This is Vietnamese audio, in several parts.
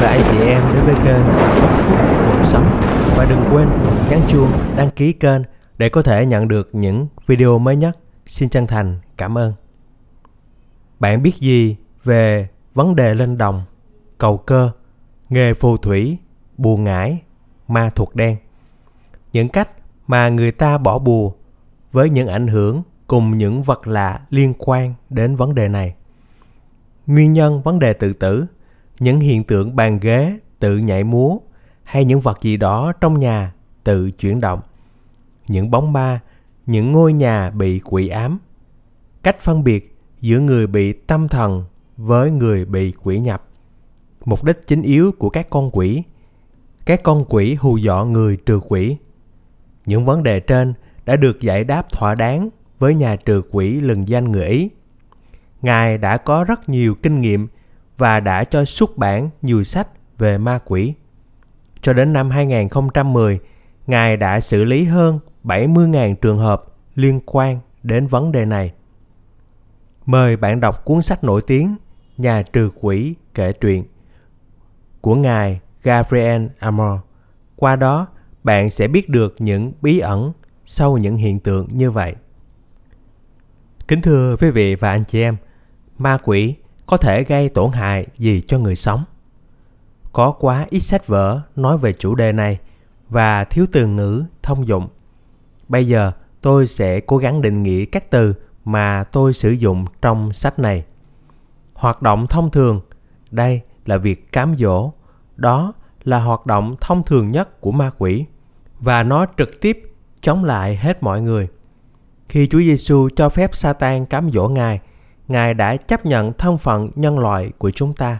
và anh chị em đến với kênh Hạnh Phúc Cuộc Sống. Và đừng quên nhấn chuông đăng ký kênh để có thể nhận được những video mới nhất. Xin chân thành cảm ơn. Bạn biết gì về vấn đề lên đồng, cầu cơ, nghề phù thủy, bùa ngải, ma thuật đen? Những cách mà người ta bỏ bùa với những ảnh hưởng cùng những vật lạ liên quan đến vấn đề này. Nguyên nhân vấn đề tự tử – những hiện tượng bàn ghế tự nhảy múa hay những vật gì đó trong nhà tự chuyển động những bóng ma những ngôi nhà bị quỷ ám cách phân biệt giữa người bị tâm thần với người bị quỷ nhập mục đích chính yếu của các con quỷ các con quỷ hù dọa người trừ quỷ những vấn đề trên đã được giải đáp thỏa đáng với nhà trừ quỷ lừng danh người ý ngài đã có rất nhiều kinh nghiệm và đã cho xuất bản nhiều sách về ma quỷ. Cho đến năm 2010, Ngài đã xử lý hơn 70.000 trường hợp liên quan đến vấn đề này. Mời bạn đọc cuốn sách nổi tiếng Nhà trừ quỷ kể truyện của Ngài Gabriel Amor. Qua đó, bạn sẽ biết được những bí ẩn sau những hiện tượng như vậy. Kính thưa quý vị và anh chị em, ma quỷ có thể gây tổn hại gì cho người sống. Có quá ít sách vở nói về chủ đề này và thiếu từ ngữ thông dụng. Bây giờ tôi sẽ cố gắng định nghĩa các từ mà tôi sử dụng trong sách này. Hoạt động thông thường, đây là việc cám dỗ, đó là hoạt động thông thường nhất của ma quỷ và nó trực tiếp chống lại hết mọi người. Khi Chúa Giêsu cho phép Satan cám dỗ Ngài, Ngài đã chấp nhận thân phận nhân loại của chúng ta.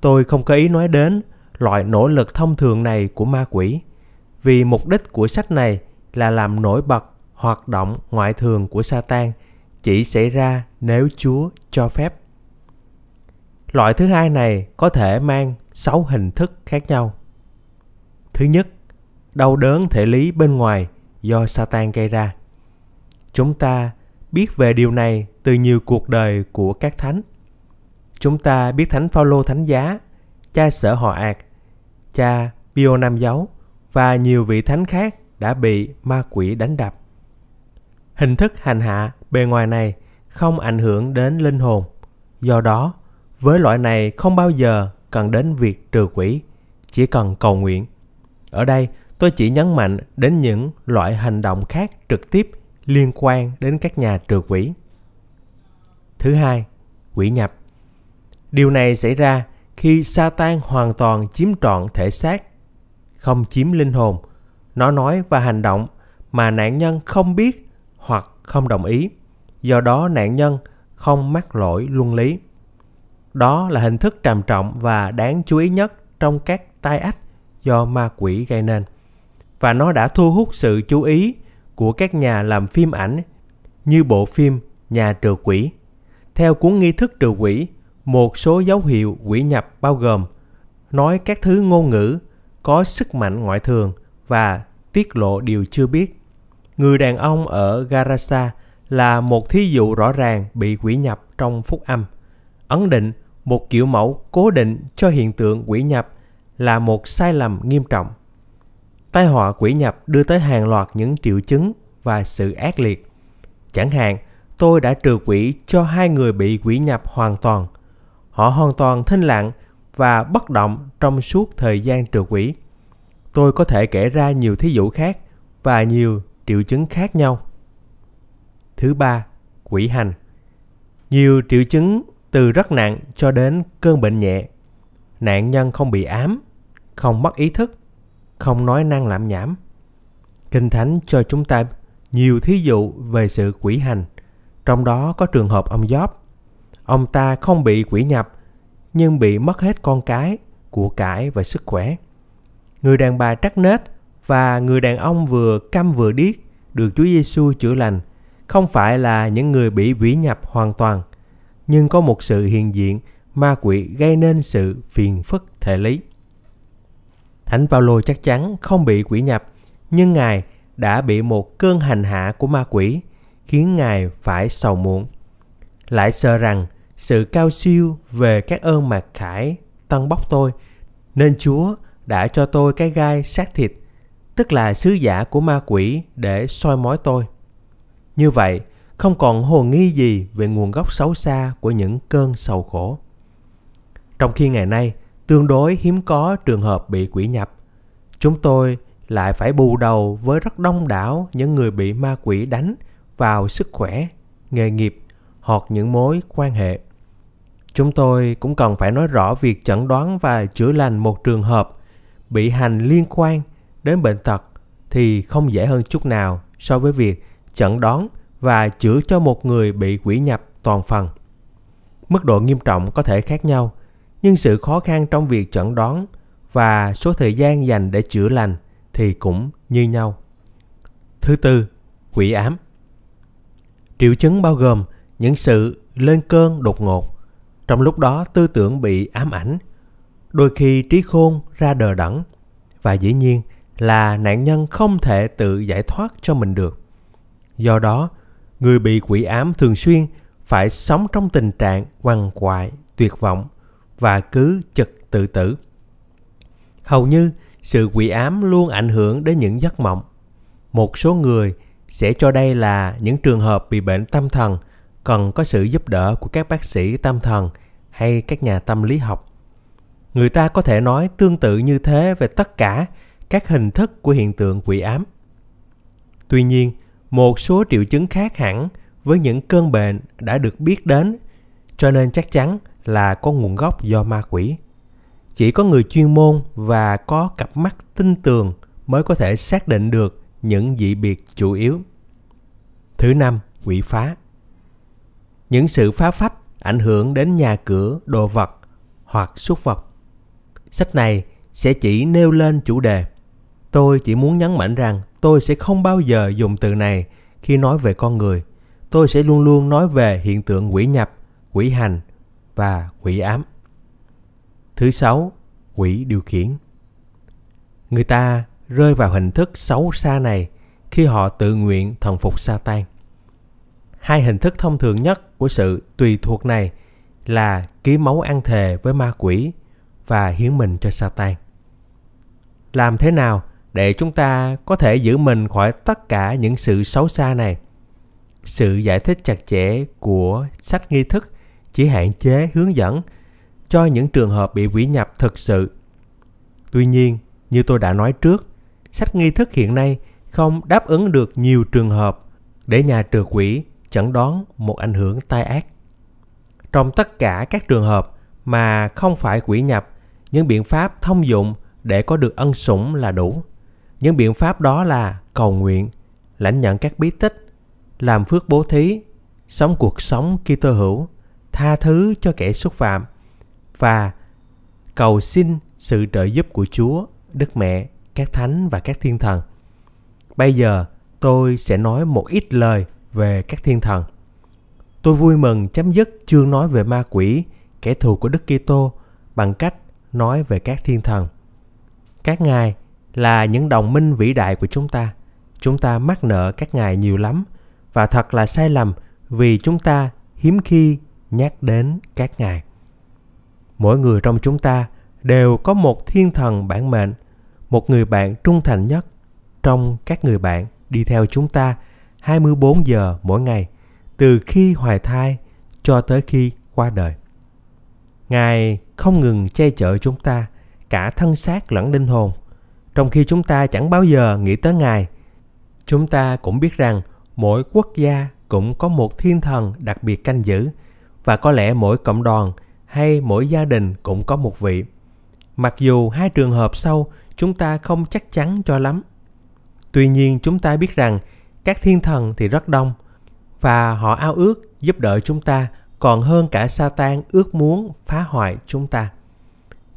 Tôi không có ý nói đến loại nỗ lực thông thường này của ma quỷ, vì mục đích của sách này là làm nổi bật hoạt động ngoại thường của Satan chỉ xảy ra nếu Chúa cho phép. Loại thứ hai này có thể mang 6 hình thức khác nhau. Thứ nhất, đau đớn thể lý bên ngoài do Satan gây ra. Chúng ta biết về điều này từ nhiều cuộc đời của các thánh. Chúng ta biết Thánh Phaolô Thánh Giá, cha sở họ ạc, cha Pio Nam Giáo và nhiều vị thánh khác đã bị ma quỷ đánh đập. Hình thức hành hạ bề ngoài này không ảnh hưởng đến linh hồn. Do đó, với loại này không bao giờ cần đến việc trừ quỷ, chỉ cần cầu nguyện. Ở đây, tôi chỉ nhấn mạnh đến những loại hành động khác trực tiếp liên quan đến các nhà trừ quỷ. Thứ hai, quỷ nhập. Điều này xảy ra khi Satan hoàn toàn chiếm trọn thể xác, không chiếm linh hồn, nó nói và hành động mà nạn nhân không biết hoặc không đồng ý, do đó nạn nhân không mắc lỗi luân lý. Đó là hình thức trầm trọng và đáng chú ý nhất trong các tai ách do ma quỷ gây nên. Và nó đã thu hút sự chú ý của các nhà làm phim ảnh như bộ phim Nhà trừ quỷ. Theo cuốn nghi thức trừ quỷ, một số dấu hiệu quỷ nhập bao gồm nói các thứ ngôn ngữ có sức mạnh ngoại thường và tiết lộ điều chưa biết. Người đàn ông ở Garasa là một thí dụ rõ ràng bị quỷ nhập trong phúc âm. Ấn định một kiểu mẫu cố định cho hiện tượng quỷ nhập là một sai lầm nghiêm trọng tai họa quỷ nhập đưa tới hàng loạt những triệu chứng và sự ác liệt. Chẳng hạn, tôi đã trừ quỷ cho hai người bị quỷ nhập hoàn toàn. Họ hoàn toàn thinh lặng và bất động trong suốt thời gian trừ quỷ. Tôi có thể kể ra nhiều thí dụ khác và nhiều triệu chứng khác nhau. Thứ ba, quỷ hành. Nhiều triệu chứng từ rất nặng cho đến cơn bệnh nhẹ. Nạn nhân không bị ám, không mất ý thức, không nói năng lạm nhảm. Kinh Thánh cho chúng ta nhiều thí dụ về sự quỷ hành, trong đó có trường hợp ông Gióp. Ông ta không bị quỷ nhập, nhưng bị mất hết con cái, của cải và sức khỏe. Người đàn bà trắc nết và người đàn ông vừa câm vừa điếc được Chúa Giêsu chữa lành không phải là những người bị quỷ nhập hoàn toàn, nhưng có một sự hiện diện ma quỷ gây nên sự phiền phức thể lý. Thánh Phaolô chắc chắn không bị quỷ nhập, nhưng ngài đã bị một cơn hành hạ của ma quỷ, khiến ngài phải sầu muộn. Lại sợ rằng sự cao siêu về các ơn mặc khải tăng bóc tôi, nên Chúa đã cho tôi cái gai xác thịt, tức là sứ giả của ma quỷ để soi mói tôi. Như vậy, không còn hồ nghi gì về nguồn gốc xấu xa của những cơn sầu khổ. Trong khi ngày nay, Tương đối hiếm có trường hợp bị quỷ nhập. Chúng tôi lại phải bù đầu với rất đông đảo những người bị ma quỷ đánh vào sức khỏe, nghề nghiệp hoặc những mối quan hệ. Chúng tôi cũng cần phải nói rõ việc chẩn đoán và chữa lành một trường hợp bị hành liên quan đến bệnh tật thì không dễ hơn chút nào so với việc chẩn đoán và chữa cho một người bị quỷ nhập toàn phần. Mức độ nghiêm trọng có thể khác nhau, nhưng sự khó khăn trong việc chẩn đoán và số thời gian dành để chữa lành thì cũng như nhau. Thứ tư, quỷ ám. Triệu chứng bao gồm những sự lên cơn đột ngột, trong lúc đó tư tưởng bị ám ảnh, đôi khi trí khôn ra đờ đẫn và dĩ nhiên là nạn nhân không thể tự giải thoát cho mình được. Do đó, người bị quỷ ám thường xuyên phải sống trong tình trạng quằn quại, tuyệt vọng và cứ chật tự tử. Hầu như sự quỷ ám luôn ảnh hưởng đến những giấc mộng. Một số người sẽ cho đây là những trường hợp bị bệnh tâm thần cần có sự giúp đỡ của các bác sĩ tâm thần hay các nhà tâm lý học. Người ta có thể nói tương tự như thế về tất cả các hình thức của hiện tượng quỷ ám. Tuy nhiên, một số triệu chứng khác hẳn với những cơn bệnh đã được biết đến, cho nên chắc chắn là có nguồn gốc do ma quỷ. Chỉ có người chuyên môn và có cặp mắt tinh tường mới có thể xác định được những dị biệt chủ yếu. Thứ năm, quỷ phá. Những sự phá phách ảnh hưởng đến nhà cửa, đồ vật hoặc súc vật. Sách này sẽ chỉ nêu lên chủ đề. Tôi chỉ muốn nhấn mạnh rằng tôi sẽ không bao giờ dùng từ này khi nói về con người. Tôi sẽ luôn luôn nói về hiện tượng quỷ nhập, quỷ hành, và quỷ ám. Thứ sáu, quỷ điều khiển. Người ta rơi vào hình thức xấu xa này khi họ tự nguyện thần phục Satan. Hai hình thức thông thường nhất của sự tùy thuộc này là ký máu ăn thề với ma quỷ và hiến mình cho Satan. Làm thế nào để chúng ta có thể giữ mình khỏi tất cả những sự xấu xa này? Sự giải thích chặt chẽ của sách nghi thức chỉ hạn chế hướng dẫn cho những trường hợp bị quỷ nhập thực sự. Tuy nhiên, như tôi đã nói trước, sách nghi thức hiện nay không đáp ứng được nhiều trường hợp để nhà trừ quỷ chẩn đoán một ảnh hưởng tai ác. Trong tất cả các trường hợp mà không phải quỷ nhập, những biện pháp thông dụng để có được ân sủng là đủ. Những biện pháp đó là cầu nguyện, lãnh nhận các bí tích, làm phước bố thí, sống cuộc sống khi Kitô hữu, tha thứ cho kẻ xúc phạm và cầu xin sự trợ giúp của Chúa, Đức Mẹ, các thánh và các thiên thần. Bây giờ tôi sẽ nói một ít lời về các thiên thần. Tôi vui mừng chấm dứt chương nói về ma quỷ, kẻ thù của Đức Kitô bằng cách nói về các thiên thần. Các ngài là những đồng minh vĩ đại của chúng ta. Chúng ta mắc nợ các ngài nhiều lắm và thật là sai lầm vì chúng ta hiếm khi nhắc đến các ngài. Mỗi người trong chúng ta đều có một thiên thần bản mệnh, một người bạn trung thành nhất trong các người bạn đi theo chúng ta 24 giờ mỗi ngày, từ khi hoài thai cho tới khi qua đời. Ngài không ngừng che chở chúng ta, cả thân xác lẫn linh hồn. Trong khi chúng ta chẳng bao giờ nghĩ tới Ngài, chúng ta cũng biết rằng mỗi quốc gia cũng có một thiên thần đặc biệt canh giữ – và có lẽ mỗi cộng đoàn hay mỗi gia đình cũng có một vị. Mặc dù hai trường hợp sau chúng ta không chắc chắn cho lắm. Tuy nhiên chúng ta biết rằng các thiên thần thì rất đông và họ ao ước giúp đỡ chúng ta còn hơn cả Satan ước muốn phá hoại chúng ta.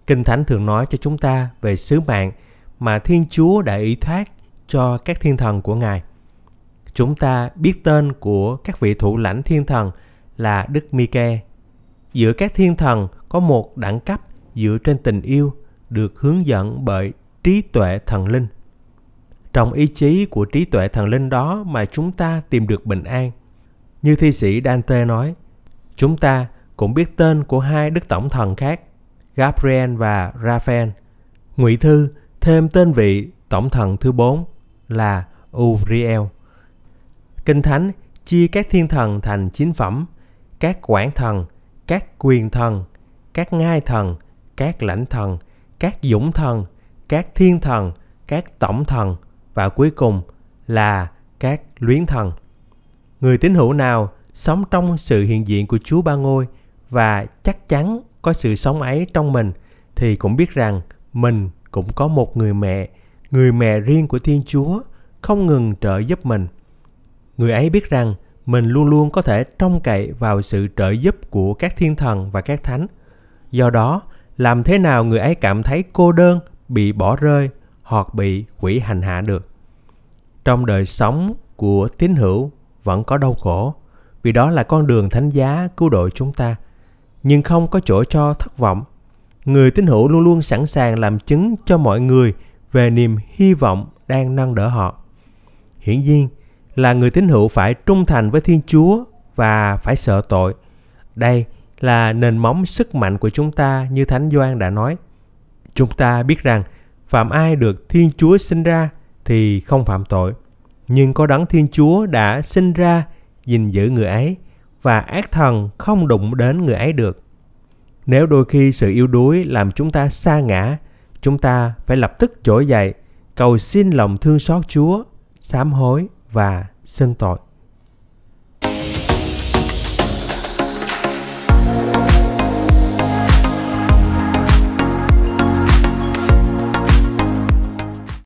Kinh Thánh thường nói cho chúng ta về sứ mạng mà Thiên Chúa đã ý thác cho các thiên thần của Ngài. Chúng ta biết tên của các vị thủ lãnh thiên thần – là Đức Mike. Giữa các thiên thần có một đẳng cấp dựa trên tình yêu được hướng dẫn bởi trí tuệ thần linh. Trong ý chí của trí tuệ thần linh đó mà chúng ta tìm được bình an. Như thi sĩ Dante nói, chúng ta cũng biết tên của hai đức tổng thần khác, Gabriel và Raphael. Ngụy thư thêm tên vị tổng thần thứ bốn là Uriel. Kinh Thánh chia các thiên thần thành chín phẩm các quản thần, các quyền thần, các ngai thần, các lãnh thần, các dũng thần, các thiên thần, các tổng thần và cuối cùng là các luyến thần. Người tín hữu nào sống trong sự hiện diện của Chúa Ba Ngôi và chắc chắn có sự sống ấy trong mình thì cũng biết rằng mình cũng có một người mẹ, người mẹ riêng của Thiên Chúa không ngừng trợ giúp mình. Người ấy biết rằng mình luôn luôn có thể trông cậy vào sự trợ giúp của các thiên thần và các thánh. Do đó, làm thế nào người ấy cảm thấy cô đơn, bị bỏ rơi hoặc bị quỷ hành hạ được? Trong đời sống của tín hữu vẫn có đau khổ, vì đó là con đường thánh giá cứu độ chúng ta, nhưng không có chỗ cho thất vọng. Người tín hữu luôn luôn sẵn sàng làm chứng cho mọi người về niềm hy vọng đang nâng đỡ họ. Hiển nhiên, là người tín hữu phải trung thành với Thiên Chúa và phải sợ tội. Đây là nền móng sức mạnh của chúng ta như Thánh Doan đã nói. Chúng ta biết rằng phạm ai được Thiên Chúa sinh ra thì không phạm tội. Nhưng có đấng Thiên Chúa đã sinh ra gìn giữ người ấy và ác thần không đụng đến người ấy được. Nếu đôi khi sự yếu đuối làm chúng ta xa ngã, chúng ta phải lập tức trỗi dậy, cầu xin lòng thương xót Chúa, sám hối và xưng tội